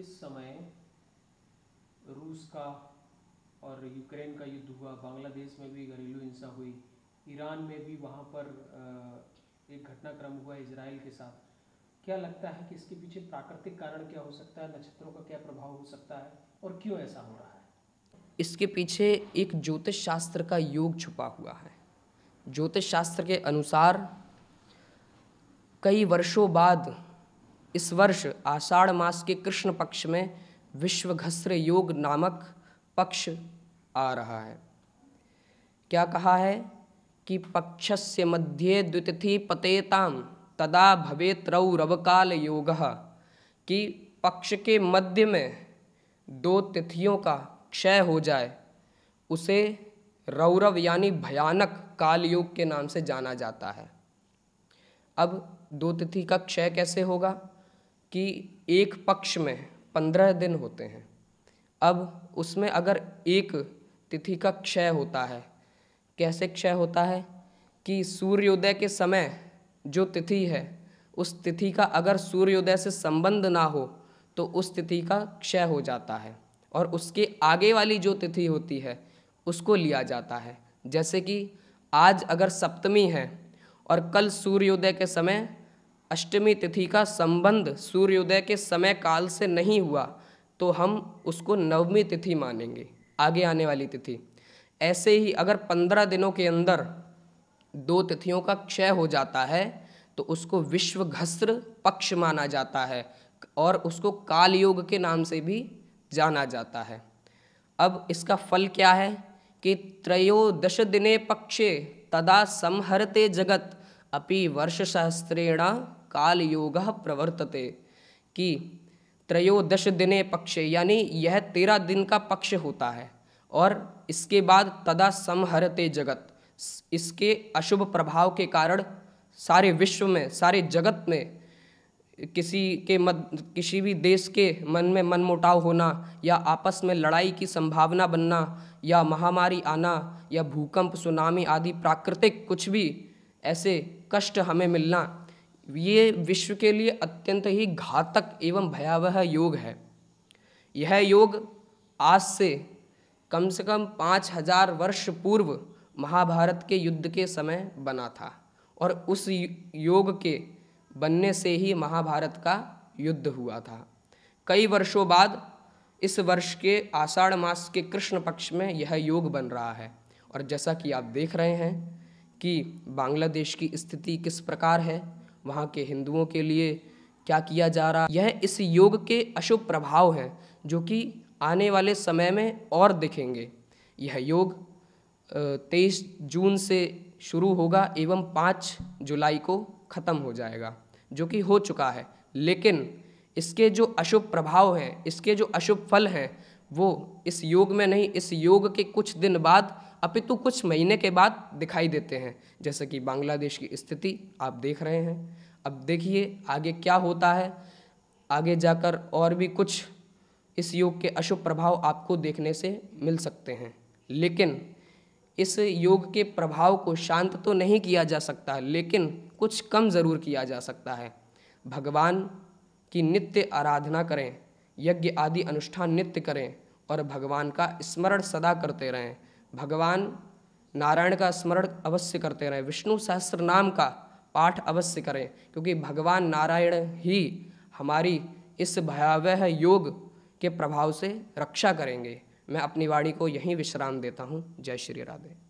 इस समय रूस का और यूक्रेन का युद्ध हुआ बांग्लादेश में भी घरेलू हिंसा हुई ईरान में भी वहाँ पर एक घटनाक्रम हुआ इसराइल के साथ क्या लगता है कि इसके पीछे प्राकृतिक कारण क्या हो सकता है नक्षत्रों का क्या प्रभाव हो सकता है और क्यों ऐसा हो रहा है इसके पीछे एक ज्योतिष शास्त्र का योग छुपा हुआ है ज्योतिष शास्त्र के अनुसार कई वर्षों बाद इस वर्ष आषाढ़ मास के कृष्ण पक्ष में विश्वघस्र योग नामक पक्ष आ रहा है क्या कहा है कि पक्षस्य मध्ये द्वितिथि पतेताम तदा भवेत रवकाल योग कि पक्ष के मध्य में दो तिथियों का क्षय हो जाए उसे रौरव यानी भयानक काल योग के नाम से जाना जाता है अब दो तिथि का क्षय कैसे होगा कि एक पक्ष में पंद्रह दिन होते हैं अब उसमें अगर एक तिथि का क्षय होता है कैसे क्षय होता है कि सूर्योदय के समय जो तिथि है उस तिथि का अगर सूर्योदय से संबंध ना हो तो उस तिथि का क्षय हो जाता है और उसके आगे वाली जो तिथि होती है उसको लिया जाता है जैसे कि आज अगर सप्तमी है और कल सूर्योदय के समय अष्टमी तिथि का संबंध सूर्योदय के समय काल से नहीं हुआ तो हम उसको नवमी तिथि मानेंगे आगे आने वाली तिथि ऐसे ही अगर पंद्रह दिनों के अंदर दो तिथियों का क्षय हो जाता है तो उसको विश्वघस्त्र पक्ष माना जाता है और उसको कालयोग के नाम से भी जाना जाता है अब इसका फल क्या है कि त्रयोदश दिने पक्षे तदा संहरते जगत अपि सहस्त्रेणा काल योग प्रवर्तते कि त्रयोदश दिने पक्षे यानी यह तेरह दिन का पक्ष होता है और इसके बाद तदा समहरते जगत इसके अशुभ प्रभाव के कारण सारे विश्व में सारे जगत में किसी के मत किसी भी देश के मन में मनमुटाव होना या आपस में लड़ाई की संभावना बनना या महामारी आना या भूकंप सुनामी आदि प्राकृतिक कुछ भी ऐसे कष्ट हमें मिलना ये विश्व के लिए अत्यंत ही घातक एवं भयावह योग है यह योग आज से कम से कम पाँच हजार वर्ष पूर्व महाभारत के युद्ध के समय बना था और उस योग के बनने से ही महाभारत का युद्ध हुआ था कई वर्षों बाद इस वर्ष के आषाढ़ मास के कृष्ण पक्ष में यह योग बन रहा है और जैसा कि आप देख रहे हैं कि बांग्लादेश की स्थिति किस प्रकार है वहाँ के हिंदुओं के लिए क्या किया जा रहा यह इस योग के अशुभ प्रभाव हैं जो कि आने वाले समय में और दिखेंगे यह योग तेईस जून से शुरू होगा एवं पाँच जुलाई को ख़त्म हो जाएगा जो कि हो चुका है लेकिन इसके जो अशुभ प्रभाव हैं इसके जो अशुभ फल हैं वो इस योग में नहीं इस योग के कुछ दिन बाद अपितु कुछ महीने के बाद दिखाई देते हैं जैसे कि बांग्लादेश की स्थिति आप देख रहे हैं अब देखिए आगे क्या होता है आगे जाकर और भी कुछ इस योग के अशुभ प्रभाव आपको देखने से मिल सकते हैं लेकिन इस योग के प्रभाव को शांत तो नहीं किया जा सकता लेकिन कुछ कम ज़रूर किया जा सकता है भगवान की नित्य आराधना करें यज्ञ आदि अनुष्ठान नित्य करें और भगवान का स्मरण सदा करते रहें भगवान नारायण का स्मरण अवश्य करते रहें विष्णु सहस्त्र नाम का पाठ अवश्य करें क्योंकि भगवान नारायण ही हमारी इस भयावह योग के प्रभाव से रक्षा करेंगे मैं अपनी वाणी को यहीं विश्राम देता हूँ जय श्री राधे